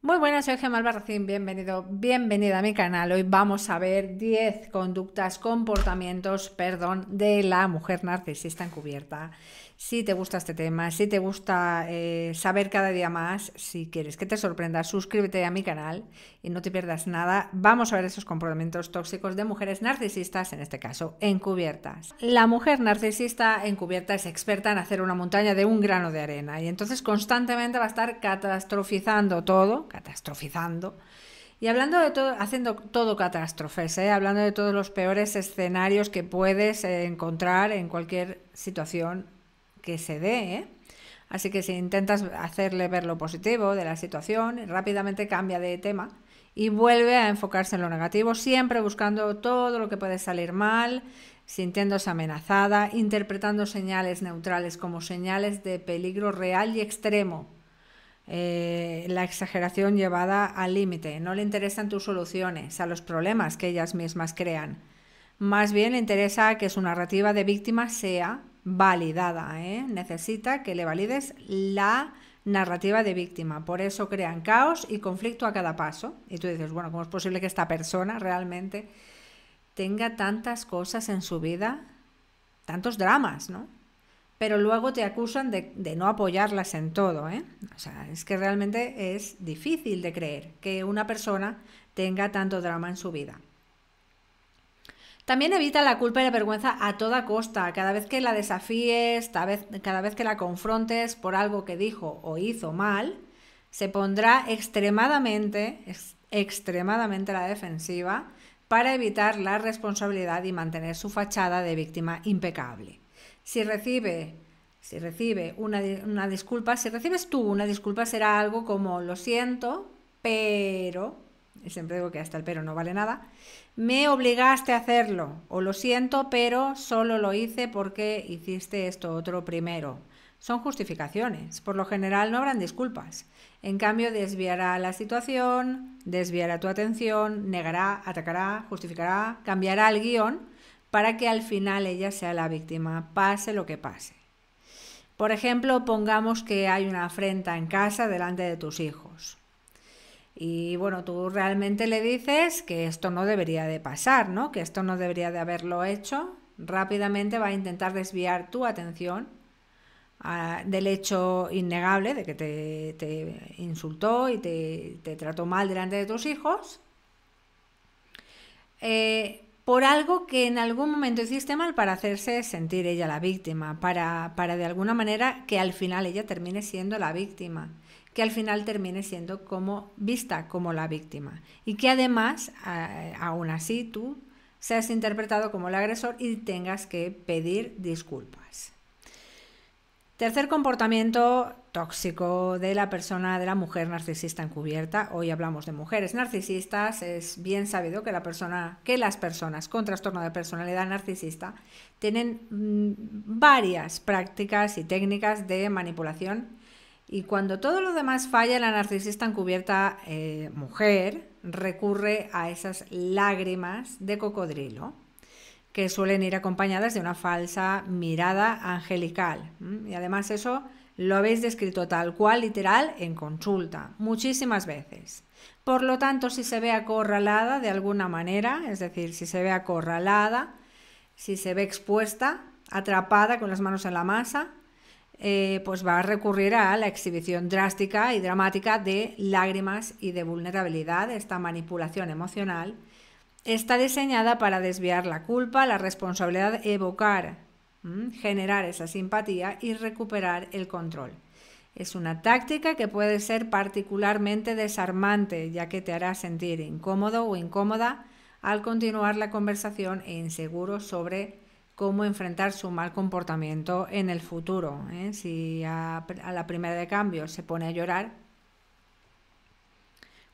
Muy buenas, soy Gemma Albarracín, bienvenido, bienvenida a mi canal. Hoy vamos a ver 10 conductas, comportamientos, perdón, de la mujer narcisista encubierta si te gusta este tema, si te gusta eh, saber cada día más, si quieres que te sorprenda, suscríbete a mi canal y no te pierdas nada. Vamos a ver esos comportamientos tóxicos de mujeres narcisistas, en este caso, encubiertas. La mujer narcisista encubierta es experta en hacer una montaña de un grano de arena y entonces constantemente va a estar catastrofizando todo, catastrofizando. Y hablando de todo, haciendo todo catástrofes, ¿eh? hablando de todos los peores escenarios que puedes eh, encontrar en cualquier situación que se dé. ¿eh? Así que si intentas hacerle ver lo positivo de la situación, rápidamente cambia de tema y vuelve a enfocarse en lo negativo, siempre buscando todo lo que puede salir mal, sintiéndose amenazada, interpretando señales neutrales como señales de peligro real y extremo. Eh, la exageración llevada al límite. No le interesan tus soluciones a los problemas que ellas mismas crean. Más bien le interesa que su narrativa de víctima sea validada. ¿eh? Necesita que le valides la narrativa de víctima. Por eso crean caos y conflicto a cada paso. Y tú dices, bueno, ¿cómo es posible que esta persona realmente tenga tantas cosas en su vida, tantos dramas, ¿no? Pero luego te acusan de, de no apoyarlas en todo, ¿eh? O sea, es que realmente es difícil de creer que una persona tenga tanto drama en su vida. También evita la culpa y la vergüenza a toda costa. Cada vez que la desafíes, cada vez, que la confrontes por algo que dijo o hizo mal, se pondrá extremadamente, extremadamente a la defensiva para evitar la responsabilidad y mantener su fachada de víctima impecable. Si recibe, si recibe una, una disculpa, si recibes tú una disculpa será algo como lo siento, pero siempre digo que hasta el pero no vale nada, me obligaste a hacerlo, o lo siento, pero solo lo hice porque hiciste esto otro primero. Son justificaciones, por lo general no habrán disculpas. En cambio, desviará la situación, desviará tu atención, negará, atacará, justificará, cambiará el guión para que al final ella sea la víctima, pase lo que pase. Por ejemplo, pongamos que hay una afrenta en casa delante de tus hijos. Y bueno, tú realmente le dices que esto no debería de pasar, ¿no? Que esto no debería de haberlo hecho. Rápidamente va a intentar desviar tu atención ah, del hecho innegable de que te, insultó y te, trató mal delante de tus hijos. Eh, por algo que en algún momento hiciste mal para hacerse sentir ella la víctima, para, para de alguna manera que al final ella termine siendo la víctima que al final termine siendo como vista como la víctima y que además, aún así, tú seas interpretado como el agresor y tengas que pedir disculpas. Tercer comportamiento tóxico de la persona, de la mujer narcisista encubierta. Hoy hablamos de mujeres narcisistas. Es bien sabido que, la persona, que las personas con trastorno de personalidad narcisista tienen mm, varias prácticas y técnicas de manipulación y cuando todo lo demás falla, la narcisista encubierta eh, mujer recurre a esas lágrimas de cocodrilo que suelen ir acompañadas de una falsa mirada angelical. Y además eso lo habéis descrito tal cual, literal, en consulta, muchísimas veces. Por lo tanto, si se ve acorralada de alguna manera, es decir, si se ve acorralada, si se ve expuesta, atrapada con las manos en la masa, eh, pues va a recurrir a la exhibición drástica y dramática de lágrimas y de vulnerabilidad, esta manipulación emocional, está diseñada para desviar la culpa, la responsabilidad, evocar, generar esa simpatía y recuperar el control. Es una táctica que puede ser particularmente desarmante, ya que te hará sentir incómodo o incómoda al continuar la conversación e inseguro sobre cómo enfrentar su mal comportamiento en el futuro. ¿eh? Si a, la primera de cambio se pone a llorar,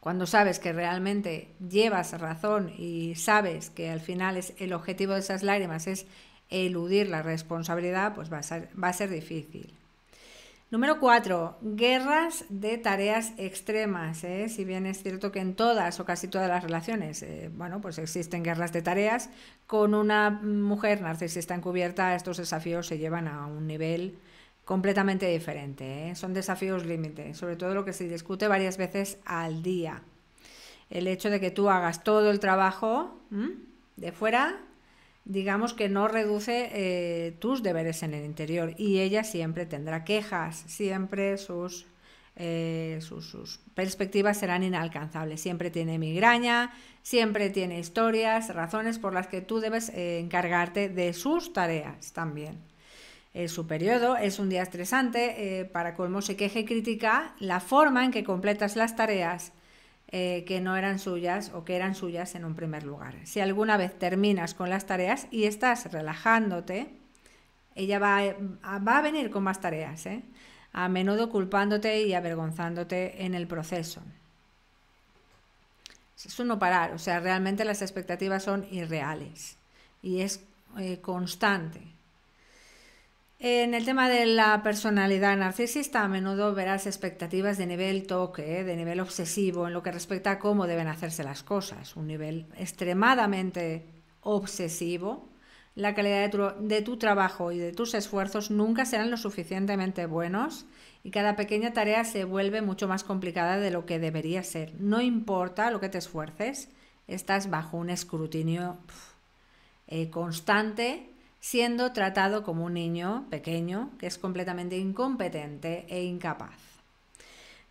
cuando sabes que realmente llevas razón y sabes que al final es el objetivo de esas lágrimas es eludir la responsabilidad, pues va a ser difícil. Número 4. Guerras de tareas extremas. ¿eh? Si bien es cierto que en todas o casi todas las relaciones, eh, bueno, pues existen guerras de tareas, con una mujer narcisista encubierta estos desafíos se llevan a un nivel completamente diferente. ¿eh? Son desafíos límite, sobre todo lo que se discute varias veces al día. El hecho de que tú hagas todo el trabajo de fuera digamos que no reduce eh, tus deberes en el interior y ella siempre tendrá quejas, siempre eh, sus, sus, perspectivas serán inalcanzables, siempre tiene migraña, siempre tiene historias, razones por las que tú debes eh, encargarte de sus tareas también. su periodo es un día estresante, para colmo se queje y critica la forma en que completas las tareas, eh, que no eran suyas o que eran suyas en un primer lugar. Si alguna vez terminas con las tareas y estás relajándote, ella va eh, a, venir con más tareas, ¿eh? a menudo culpándote y avergonzándote en el proceso. Es un no parar, o sea, realmente las expectativas son irreales y es constante. En el tema de la personalidad narcisista, a menudo verás expectativas de nivel toque, ¿eh? de nivel obsesivo, en lo que respecta a cómo deben hacerse las cosas, un nivel extremadamente obsesivo. La calidad de tu, trabajo y de tus esfuerzos nunca serán lo suficientemente buenos y cada pequeña tarea se vuelve mucho más complicada de lo que debería ser. No importa lo que te esfuerces, estás bajo un escrutinio eh, constante siendo tratado como un niño pequeño que es completamente incompetente e incapaz.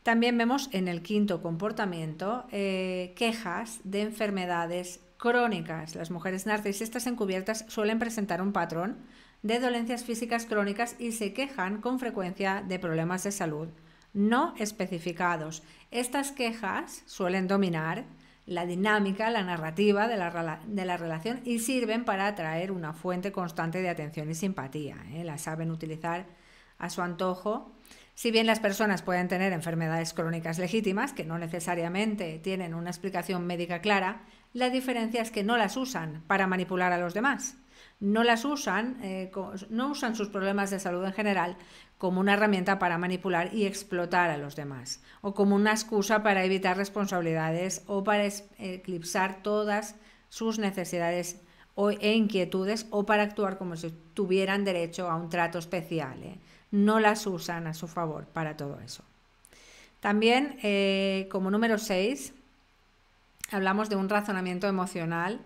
También vemos en el quinto comportamiento eh, quejas de enfermedades crónicas. Las mujeres narcisistas encubiertas suelen presentar un patrón de dolencias físicas crónicas y se quejan con frecuencia de problemas de salud no especificados. Estas quejas suelen dominar la dinámica, la narrativa de la, relación y sirven para atraer una fuente constante de atención y simpatía. ¿eh? La saben utilizar a su antojo. Si bien las personas pueden tener enfermedades crónicas legítimas, que no necesariamente tienen una explicación médica clara, la diferencia es que no las usan para manipular a los demás no las usan, eh, no usan sus problemas de salud en general como una herramienta para manipular y explotar a los demás, o como una excusa para evitar responsabilidades o para eclipsar todas sus necesidades e inquietudes o para actuar como si tuvieran derecho a un trato especial. Eh. No las usan a su favor para todo eso. También, eh, como número 6, hablamos de un razonamiento emocional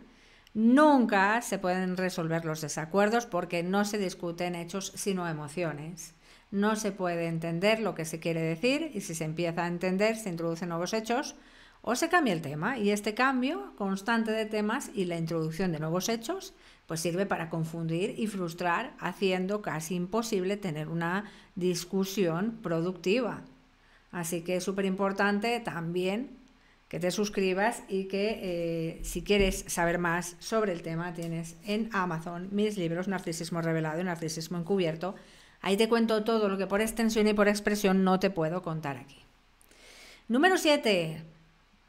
Nunca se pueden resolver los desacuerdos porque no se discuten hechos sino emociones. No se puede entender lo que se quiere decir y si se empieza a entender se introducen nuevos hechos o se cambia el tema y este cambio constante de temas y la introducción de nuevos hechos pues sirve para confundir y frustrar haciendo casi imposible tener una discusión productiva. Así que es súper importante también que te suscribas y que eh, si quieres saber más sobre el tema tienes en Amazon mis libros Narcisismo Revelado y Narcisismo Encubierto. Ahí te cuento todo lo que por extensión y por expresión no te puedo contar aquí. Número 7.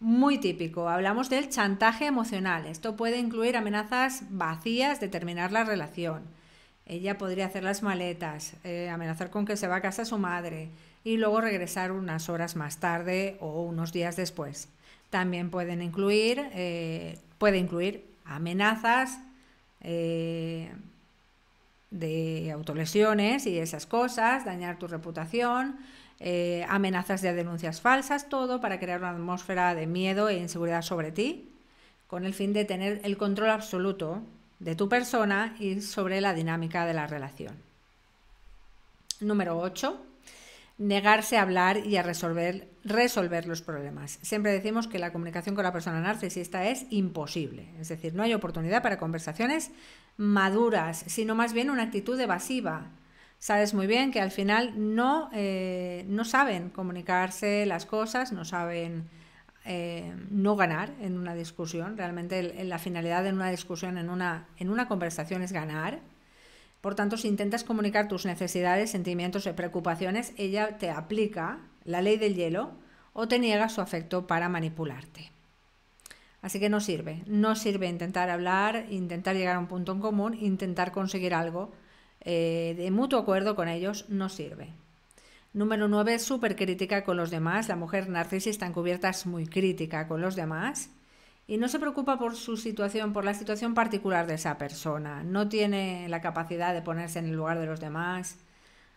Muy típico, hablamos del chantaje emocional. Esto puede incluir amenazas vacías de terminar la relación. Ella podría hacer las maletas, eh, amenazar con que se va a casa su madre y luego regresar unas horas más tarde o unos días después. También pueden incluir, eh, puede incluir amenazas eh, de autolesiones y esas cosas, dañar tu reputación, eh, amenazas de denuncias falsas, todo para crear una atmósfera de miedo e inseguridad sobre ti, con el fin de tener el control absoluto de tu persona y sobre la dinámica de la relación. Número 8 negarse a hablar y a resolver, resolver los problemas. Siempre decimos que la comunicación con la persona narcisista es imposible, es decir, no hay oportunidad para conversaciones maduras, sino más bien una actitud evasiva. Sabes muy bien que al final no, eh, no saben comunicarse las cosas, no saben eh, no ganar en una discusión. Realmente la finalidad de una discusión, en una, en una conversación es ganar por tanto, si intentas comunicar tus necesidades, sentimientos y preocupaciones, ella te aplica la ley del hielo o te niega su afecto para manipularte. Así que no sirve, no sirve intentar hablar, intentar llegar a un punto en común, intentar conseguir algo eh, de mutuo acuerdo con ellos, no sirve. Número 9, súper crítica con los demás. La mujer narcisista encubierta es muy crítica con los demás y no se preocupa por su situación, por la situación particular de esa persona. No tiene la capacidad de ponerse en el lugar de los demás,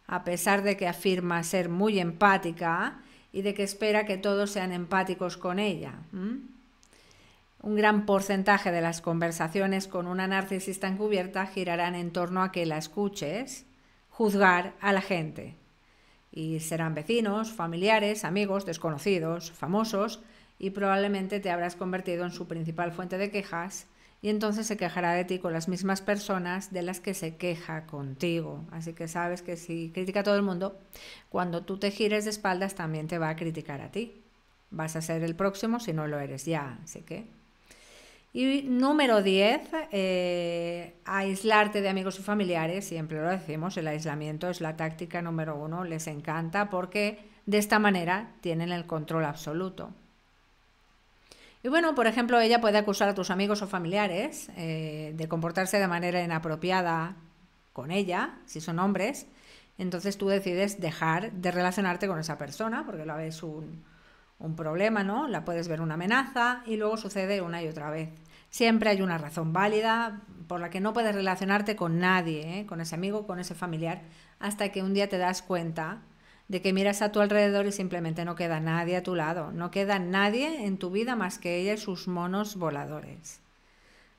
a pesar de que afirma ser muy empática y de que espera que todos sean empáticos con ella. Un gran porcentaje de las conversaciones con una narcisista encubierta girarán en torno a que la escuches, juzgar a la gente. Y serán vecinos, familiares, amigos, desconocidos, famosos, y probablemente te habrás convertido en su principal fuente de quejas y entonces se quejará de ti con las mismas personas de las que se queja contigo. Así que sabes que si critica a todo el mundo, cuando tú te gires de espaldas también te va a criticar a ti. Vas a ser el próximo si no lo eres ya, así que... Y número 10, eh, aislarte de amigos y familiares, siempre lo decimos, el aislamiento es la táctica número uno, les encanta porque de esta manera tienen el control absoluto. Y bueno, por ejemplo, ella puede acusar a tus amigos o familiares eh, de comportarse de manera inapropiada con ella, si son hombres. Entonces tú decides dejar de relacionarte con esa persona porque la ves un, un problema, ¿no? La puedes ver una amenaza y luego sucede una y otra vez. Siempre hay una razón válida por la que no puedes relacionarte con nadie, ¿eh? con ese amigo, con ese familiar, hasta que un día te das cuenta de que miras a tu alrededor y simplemente no queda nadie a tu lado, no queda nadie en tu vida más que ella y sus monos voladores.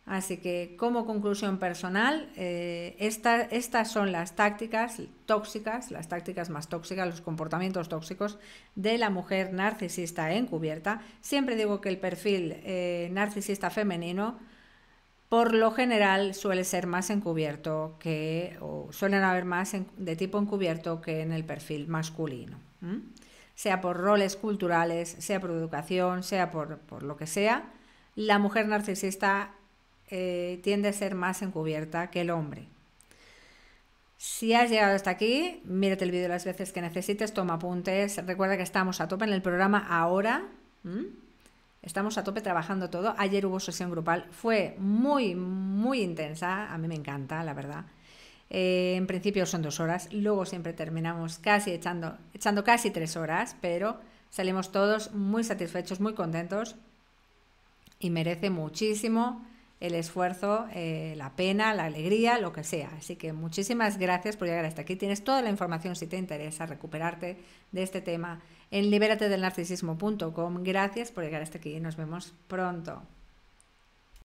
Así que como conclusión personal, eh, estas son las tácticas tóxicas, las tácticas más tóxicas, los comportamientos tóxicos de la mujer narcisista encubierta. Siempre digo que el perfil eh, narcisista femenino por lo general suele ser más encubierto que, o suelen haber más de tipo encubierto que en el perfil masculino. Sea por roles culturales, sea por educación, sea por, lo que sea, la mujer narcisista eh, tiende a ser más encubierta que el hombre. Si has llegado hasta aquí, mírate el vídeo las veces que necesites, toma apuntes. Recuerda que estamos a tope en el programa ahora. Estamos a tope trabajando todo. Ayer hubo sesión grupal, fue muy, muy intensa, a mí me encanta, la verdad. Eh, en principio son dos horas, luego siempre terminamos casi echando, echando casi tres horas, pero salimos todos muy satisfechos, muy contentos y merece muchísimo el esfuerzo, eh, la pena, la alegría, lo que sea. Así que muchísimas gracias por llegar hasta aquí. Tienes toda la información si te interesa recuperarte de este tema en narcisismo.com Gracias por llegar hasta aquí y nos vemos pronto.